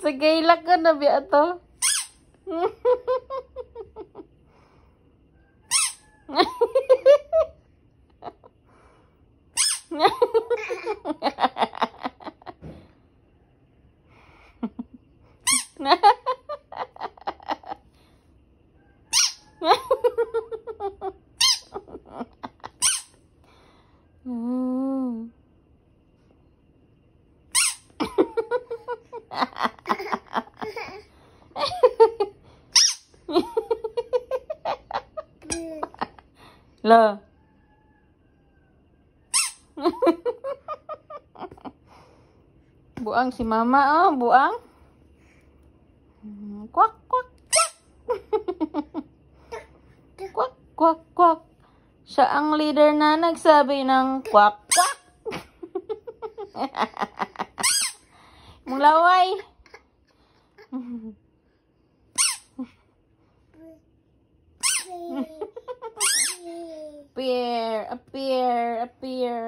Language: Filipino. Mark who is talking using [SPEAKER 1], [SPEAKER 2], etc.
[SPEAKER 1] Sa gaylak ka na biya
[SPEAKER 2] to. Ha Hmm.
[SPEAKER 3] Lo. buang si mama oh buang
[SPEAKER 4] hmm, kuak kuak kuak kuak kuak Siya ang leader na nagsabi ng kwak kwak. Mulaway. appear, appear, appear.